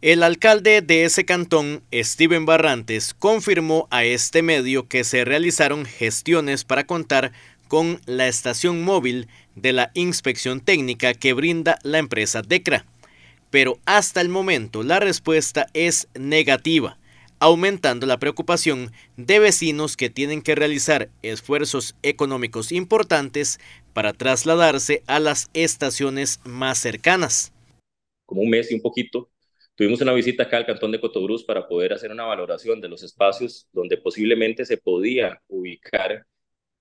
El alcalde de ese cantón, Steven Barrantes, confirmó a este medio que se realizaron gestiones para contar con la estación móvil de la inspección técnica que brinda la empresa DECRA. Pero hasta el momento la respuesta es negativa, aumentando la preocupación de vecinos que tienen que realizar esfuerzos económicos importantes para trasladarse a las estaciones más cercanas. Como un mes y un poquito Tuvimos una visita acá al cantón de Cotobruz para poder hacer una valoración de los espacios donde posiblemente se podía ubicar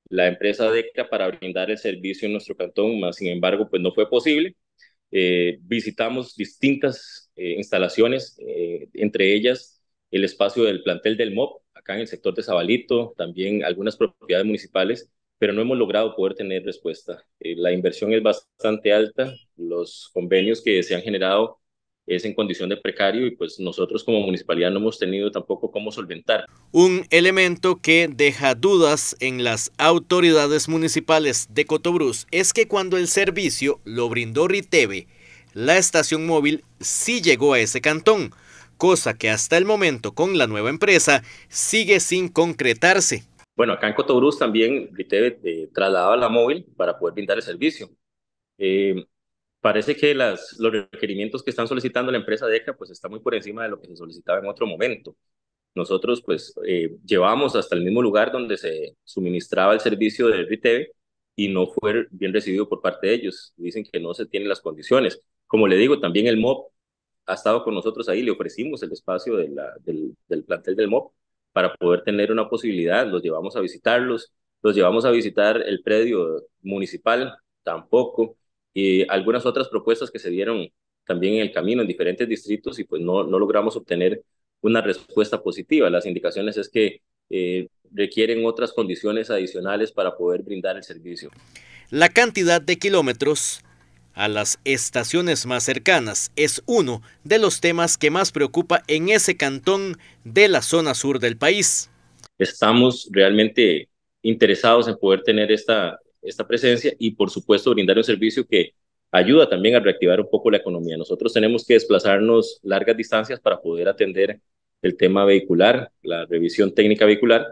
la empresa DECA para brindar el servicio en nuestro cantón, más sin embargo, pues no fue posible. Eh, visitamos distintas eh, instalaciones, eh, entre ellas el espacio del plantel del MOP, acá en el sector de Zabalito, también algunas propiedades municipales, pero no hemos logrado poder tener respuesta. la inversión es bastante alta, los convenios que se han generado es en condición de precario y pues nosotros como municipalidad no hemos tenido tampoco cómo solventar. Un elemento que deja dudas en las autoridades municipales de Cotobruz es que cuando el servicio lo brindó Riteve, la estación móvil sí llegó a ese cantón, cosa que hasta el momento con la nueva empresa sigue sin concretarse. Bueno, acá en Cotobruz también Riteve eh, trasladaba la móvil para poder brindar el servicio. Eh, parece que las, los requerimientos que están solicitando la empresa DECA pues está muy por encima de lo que se solicitaba en otro momento. Nosotros pues eh, llevamos hasta el mismo lugar donde se suministraba el servicio de Riteve y no fue bien recibido por parte de ellos. Dicen que no se tienen las condiciones. Como le digo, también el MOP ha estado con nosotros ahí, le ofrecimos el espacio del, del plantel del MOP para poder tener una posibilidad, los llevamos a visitarlos, los llevamos a visitar el predio municipal, tampoco, y algunas otras propuestas que se dieron también en el camino en diferentes distritos y pues no, no logramos obtener una respuesta positiva. Las indicaciones es que eh, requieren otras condiciones adicionales para poder brindar el servicio. La cantidad de kilómetros a las estaciones más cercanas es uno de los temas que más preocupa en ese cantón de la zona sur del país. Estamos realmente interesados en poder tener esta, esta presencia y, por supuesto, brindar un servicio que ayuda también a reactivar un poco la economía. Nosotros tenemos que desplazarnos largas distancias para poder atender el tema vehicular, la revisión técnica vehicular,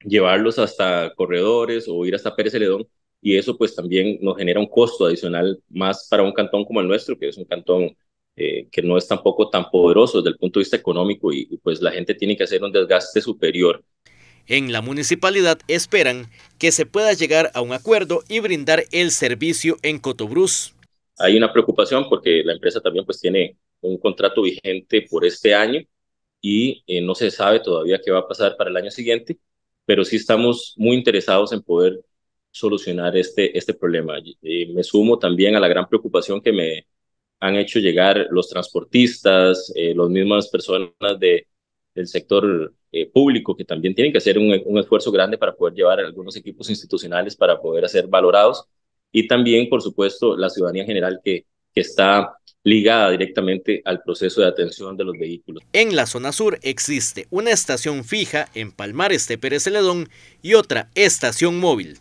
llevarlos hasta corredores o ir hasta Pérez Celedón y eso pues también nos genera un costo adicional más para un cantón como el nuestro, que es un cantón eh, que no es tampoco tan poderoso desde el punto de vista económico y, y, pues la gente tiene que hacer un desgaste superior en la municipalidad esperan que se pueda llegar a un acuerdo y brindar el servicio en Cotobruz. Hay una preocupación porque la empresa también pues tiene un contrato vigente por este año y eh, no se sabe todavía qué va a pasar para el año siguiente, pero sí estamos muy interesados en poder solucionar este, este problema. me sumo también a la gran preocupación que me han hecho llegar los transportistas, eh, las mismas personas de, el sector eh, público, que también tiene que hacer un, esfuerzo grande para poder llevar a algunos equipos institucionales para poder ser valorados. Y también, por supuesto, la ciudadanía general que, que está ligada directamente al proceso de atención de los vehículos. En la zona sur existe una estación fija en Palmares de Pérez Celedón y otra estación móvil